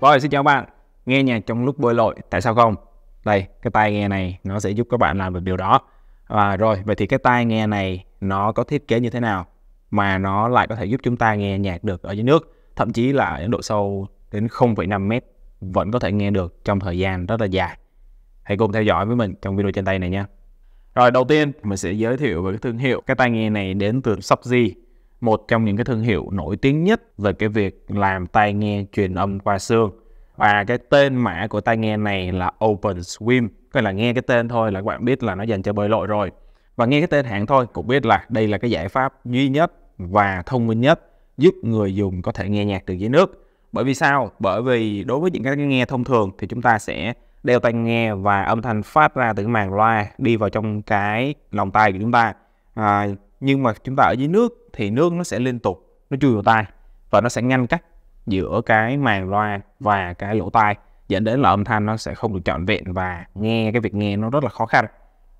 Rồi xin chào bạn Nghe nhạc trong lúc bơi lội Tại sao không Đây cái tai nghe này Nó sẽ giúp các bạn làm được điều đó à, Rồi vậy thì cái tai nghe này Nó có thiết kế như thế nào Mà nó lại có thể giúp chúng ta nghe nhạc được ở dưới nước Thậm chí là ở độ sâu đến 0,5 mét Vẫn có thể nghe được trong thời gian rất là dài Hãy cùng theo dõi với mình trong video trên tay này nha Rồi đầu tiên mình sẽ giới thiệu về cái thương hiệu Cái tai nghe này đến từ Subzi một trong những cái thương hiệu nổi tiếng nhất về cái việc làm tai nghe truyền âm qua xương và cái tên mã của tai nghe này là Open Swim coi là nghe cái tên thôi là các bạn biết là nó dành cho bơi lội rồi và nghe cái tên hãng thôi cũng biết là đây là cái giải pháp duy nhất và thông minh nhất giúp người dùng có thể nghe nhạc từ dưới nước bởi vì sao bởi vì đối với những cái nghe thông thường thì chúng ta sẽ đeo tai nghe và âm thanh phát ra từ cái màng loa đi vào trong cái lòng tai của chúng ta à, nhưng mà chúng ta ở dưới nước thì nước nó sẽ liên tục nó chui vào tai và nó sẽ ngăn cách giữa cái màng loa và cái lỗ tai dẫn đến là âm thanh nó sẽ không được trọn vẹn và nghe cái việc nghe nó rất là khó khăn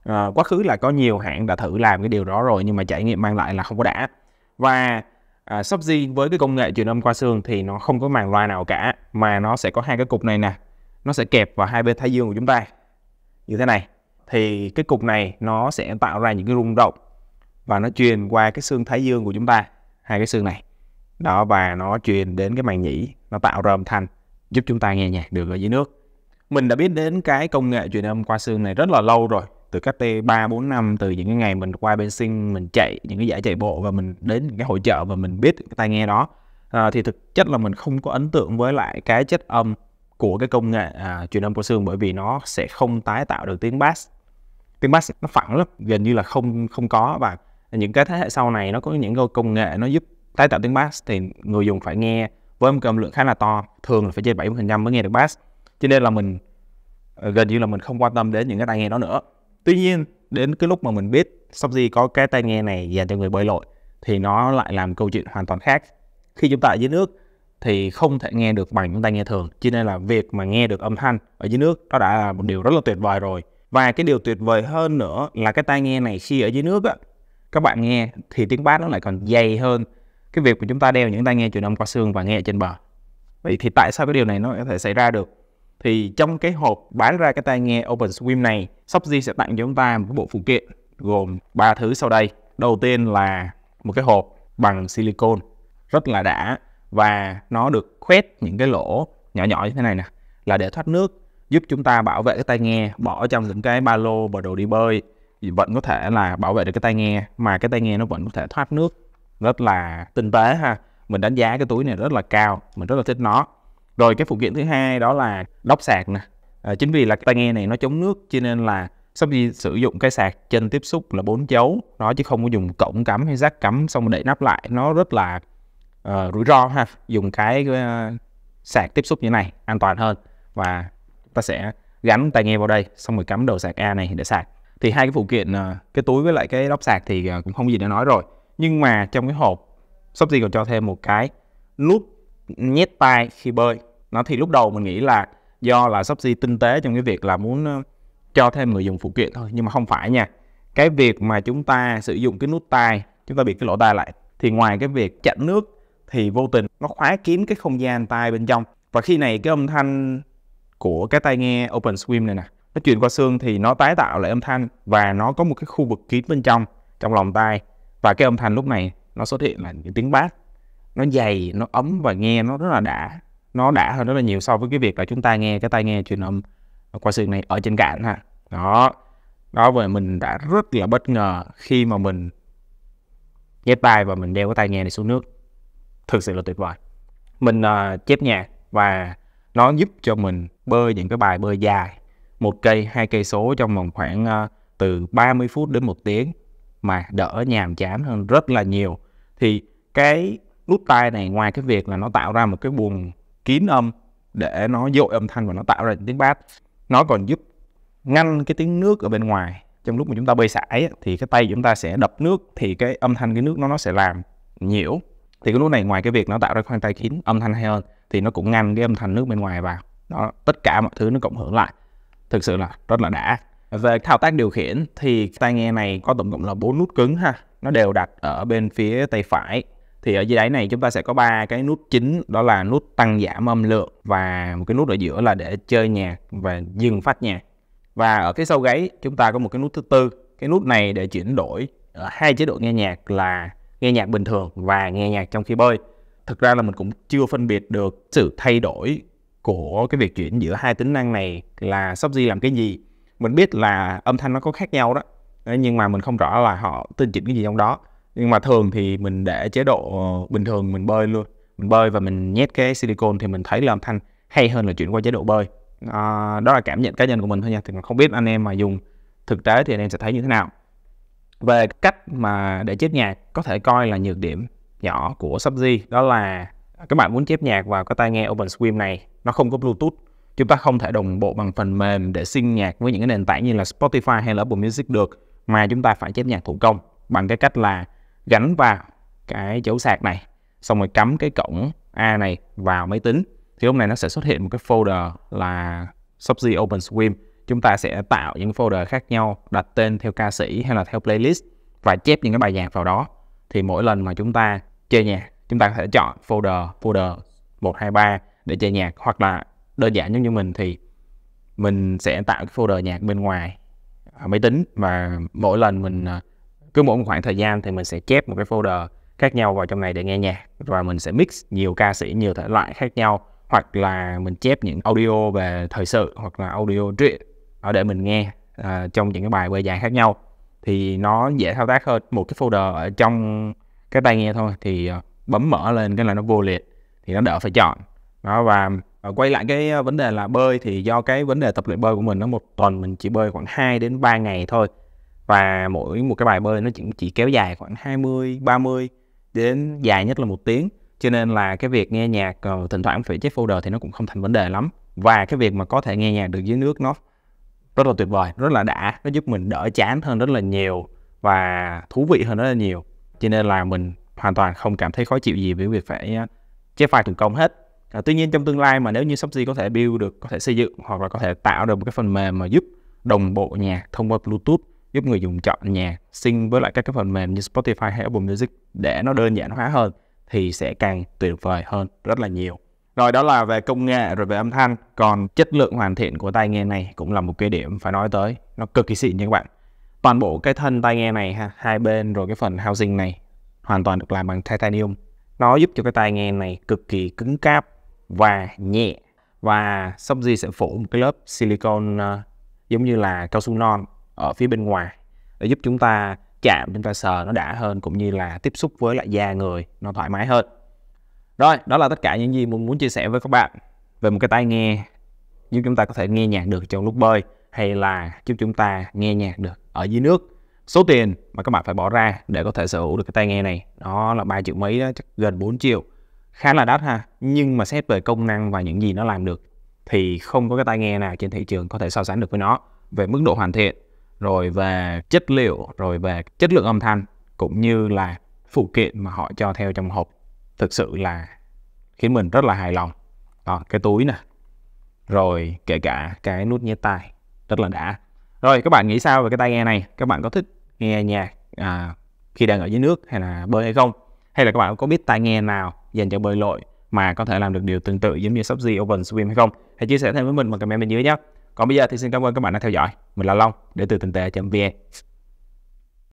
à, quá khứ là có nhiều hãng đã thử làm cái điều đó rồi nhưng mà trải nghiệm mang lại là không có đã và à, Subzi với cái công nghệ truyền âm qua xương thì nó không có màng loa nào cả mà nó sẽ có hai cái cục này nè nó sẽ kẹp vào hai bên thái dương của chúng ta như thế này thì cái cục này nó sẽ tạo ra những cái rung động và nó truyền qua cái xương thái dương của chúng ta hai cái xương này đó và nó truyền đến cái màng nhĩ nó tạo rơm thanh giúp chúng ta nghe nhạc được ở dưới nước mình đã biết đến cái công nghệ truyền âm qua xương này rất là lâu rồi từ cách đây ba bốn năm từ những cái ngày mình qua bên sinh mình chạy những cái giải chạy bộ và mình đến những cái hội chợ và mình biết cái tai nghe đó à, thì thực chất là mình không có ấn tượng với lại cái chất âm của cái công nghệ à, truyền âm qua xương bởi vì nó sẽ không tái tạo được tiếng bass tiếng bass nó phẳng lắm gần như là không không có và những cái thế hệ sau này nó có những cái công nghệ nó giúp tái tạo tiếng bass thì người dùng phải nghe với một âm lượng khá là to thường là phải trên 70% mới nghe được bass cho nên là mình ờ, gần như là mình không quan tâm đến những cái tai nghe đó nữa tuy nhiên đến cái lúc mà mình biết Subji có cái tai nghe này dành cho người bơi lội thì nó lại làm câu chuyện hoàn toàn khác khi chúng ta ở dưới nước thì không thể nghe được bằng những tai nghe thường cho nên là việc mà nghe được âm thanh ở dưới nước đó đã là một điều rất là tuyệt vời rồi và cái điều tuyệt vời hơn nữa là cái tai nghe này khi ở dưới nước á, các bạn nghe thì tiếng bass nó lại còn dày hơn cái việc mà chúng ta đeo những tai nghe truyền âm qua xương và nghe trên bờ vậy thì tại sao cái điều này nó có thể xảy ra được thì trong cái hộp bán ra cái tai nghe Open Swim này Shopee sẽ tặng cho chúng ta một bộ phụ kiện gồm ba thứ sau đây đầu tiên là một cái hộp bằng silicone rất là đã và nó được khoét những cái lỗ nhỏ nhỏ như thế này nè là để thoát nước giúp chúng ta bảo vệ cái tai nghe bỏ trong những cái ba lô và đồ đi bơi vẫn có thể là bảo vệ được cái tai nghe mà cái tai nghe nó vẫn có thể thoát nước rất là tinh tế ha mình đánh giá cái túi này rất là cao mình rất là thích nó rồi cái phụ kiện thứ hai đó là đốc sạc nè à, chính vì là tai nghe này nó chống nước cho nên là sắp đi sử dụng cái sạc chân tiếp xúc là bốn chấu, nó chứ không có dùng cổng cắm hay rác cắm xong để nắp lại nó rất là uh, rủi ro ha dùng cái uh, sạc tiếp xúc như này an toàn hơn và ta sẽ gắn tai nghe vào đây xong rồi cắm đầu sạc A này để sạc thì hai cái phụ kiện ờ, cái túi với lại cái lóc sạc thì ờ, cũng không gì để nói rồi nhưng mà trong cái hộp Shopee còn cho thêm một cái nút nhét tay khi bơi nó thì lúc đầu mình nghĩ là do là Shopee tinh tế trong cái việc là muốn ờ, cho thêm người dùng phụ kiện thôi nhưng mà không phải nha cái việc mà chúng ta sử dụng cái nút tai chúng ta bị cái lỗ tai lại thì ngoài cái việc chặn nước thì vô tình nó khóa kín cái không gian tai bên trong và khi này cái âm thanh của cái tai nghe Open Swim này nè nó truyền qua xương thì nó tái tạo lại âm thanh và nó có một cái khu vực kín bên trong trong lòng tai và cái âm thanh lúc này nó xuất hiện là những tiếng bass nó dày nó ấm và nghe nó rất là đã nó đã hơn rất là nhiều so với cái việc là chúng ta nghe cái tai nghe truyền âm qua xương này ở trên cạn ha đó đó vậy mình đã rất là bất ngờ khi mà mình chép tai và mình đeo cái tai nghe này xuống nước thực sự là tuyệt vời mình uh, chép nhạc và nó giúp cho mình bơi những cái bài bơi dài một cây hai cây số trong vòng khoảng uh, từ 30 phút đến một tiếng mà đỡ nhàm chán hơn rất là nhiều thì cái nút tai này ngoài cái việc là nó tạo ra một cái buồng kín âm để nó dội âm thanh và nó tạo ra tiếng bát, nó còn giúp ngăn cái tiếng nước ở bên ngoài trong lúc mà chúng ta bơi sải thì cái tay chúng ta sẽ đập nước thì cái âm thanh cái nước nó nó sẽ làm nhiễu thì cái lúc này ngoài cái việc nó tạo ra khoang tay kín âm thanh hay hơn thì nó cũng ngăn cái âm thanh nước bên ngoài vào đó tất cả mọi thứ nó cộng hưởng lại thực sự là rất là đã về thao tác điều khiển thì tai nghe này có tổng cộng là bốn nút cứng ha nó đều đặt ở bên phía tay phải thì ở dưới đáy này chúng ta sẽ có ba cái nút chính đó là nút tăng giảm âm lượng và một cái nút ở giữa là để chơi nhạc và dừng phát nhạc và ở phía sau gáy chúng ta có một cái nút thứ tư cái nút này để chuyển đổi ở hai chế độ nghe nhạc là nghe nhạc bình thường và nghe nhạc trong khi bơi thực ra là mình cũng chưa phân biệt được sự thay đổi của cái việc chuyển giữa hai tính năng này là Shopee làm cái gì mình biết là âm thanh nó có khác nhau đó nhưng mà mình không rõ là họ tinh chỉnh cái gì trong đó nhưng mà thường thì mình để chế độ bình thường mình bơi luôn mình bơi và mình nhét cái silicon thì mình thấy là âm thanh hay hơn là chuyển qua chế độ bơi à, đó là cảm nhận cá nhân của mình thôi nha thì mình không biết anh em mà dùng thực tế thì anh em sẽ thấy như thế nào về cách mà để chép nhạc có thể coi là nhược điểm nhỏ của Subji đó là các bạn muốn chép nhạc vào cái tai nghe Open Swim này nó không có bluetooth chúng ta không thể đồng bộ bằng phần mềm để sync nhạc với những cái nền tảng như là Spotify hay là Apple Music được mà chúng ta phải chép nhạc thủ công bằng cái cách là gắn vào cái chỗ sạc này xong rồi cắm cái cổng A này vào máy tính thì lúc này nó sẽ xuất hiện một cái folder là open swim, chúng ta sẽ tạo những folder khác nhau đặt tên theo ca sĩ hay là theo playlist và chép những cái bài nhạc vào đó thì mỗi lần mà chúng ta chơi nhạc chúng ta có thể chọn folder folder 123 để chơi nhạc hoặc là đơn giản giống như mình thì mình sẽ tạo cái folder nhạc bên ngoài ờ, máy tính và mỗi lần mình ờ, cứ mỗi một khoảng thời gian thì mình sẽ chép một cái folder khác nhau vào trong này để nghe nhạc và mình sẽ mix nhiều ca sĩ nhiều thể loại khác nhau hoặc là mình chép những audio về thời sự hoặc là audio truyện ở để mình nghe à, trong những cái bài bơi dài khác nhau thì nó dễ thao tác hơn một cái folder ở trong cái tai nghe thôi thì bấm mở lên cái là nó vô liệt thì nó đỡ phải chọn đó và à, quay lại cái vấn đề là bơi thì do cái vấn đề tập luyện bơi của mình nó một tuần mình chỉ bơi khoảng 2 đến 3 ngày thôi và mỗi một cái bài bơi nó chỉ chỉ kéo dài khoảng 20 30 đến dài nhất là một tiếng cho nên là cái việc nghe nhạc ờ, thỉnh thoảng phải check folder thì nó cũng không thành vấn đề lắm và cái việc mà có thể nghe nhạc được dưới nước nó rất là tuyệt vời rất là đã nó giúp mình đỡ chán hơn rất là nhiều và thú vị hơn rất là nhiều cho nên là mình hoàn toàn không cảm thấy khó chịu gì với việc phải chép file thủ công hết à, tuy nhiên trong tương lai mà nếu như Shopee có thể build được có thể xây dựng hoặc là có thể tạo được một cái phần mềm mà giúp đồng bộ nhạc thông qua Bluetooth giúp người dùng chọn nhạc sync với lại các cái phần mềm như Spotify hay Apple Music để nó đơn giản hóa hơn thì sẽ càng tuyệt vời hơn rất là nhiều rồi đó là về công nghệ rồi về âm thanh còn chất lượng hoàn thiện của tai nghe này cũng là một cái điểm phải nói tới nó cực kỳ xịn nha các bạn toàn bộ cái thân tai nghe này ha hai bên rồi cái phần housing này hoàn toàn được làm bằng titanium nó giúp cho cái tai nghe này cực kỳ cứng cáp và nhẹ và Subsea sẽ phủ một cái lớp silicon uh, ờ, giống như là cao su non ở phía bên ngoài để giúp chúng ta chạm chúng ta sờ nó đã hơn cũng như là tiếp xúc với lại da người nó thoải mái hơn rồi đó là tất cả những gì mình muốn chia sẻ với các bạn về một cái tai nghe giúp chúng ta có thể nghe nhạc được trong lúc bơi hay là giúp chúng ta nghe nhạc được ở dưới nước số tiền mà các bạn phải bỏ ra để có thể sở hữu được cái tai nghe này nó là ba triệu mấy đó, chắc gần 4 triệu khá là đắt ha nhưng mà xét về công năng và những gì nó làm được thì không có cái tai nghe nào trên thị trường có thể so sánh được với nó về mức độ hoàn thiện rồi về chất liệu rồi về chất lượng âm thanh cũng như là phụ kiện mà họ cho theo trong hộp thực sự là khiến mình rất là hài lòng đó, cái túi nè rồi kể cả cái nút nhét tai rất là đã rồi các bạn nghĩ sao về cái tai nghe này các bạn có thích nghe nhạc à, khi đang ở dưới nước hay là bơi hay không hay là các bạn có biết tai nghe nào dành cho bơi lội mà có thể làm được điều tương tự giống như Subsea Open Swim hay không? Hãy chia sẻ thêm với mình bằng comment bên dưới nhé. Còn bây giờ thì xin cảm ơn các bạn đã theo dõi. Mình là Long đến từ tình tệ.vn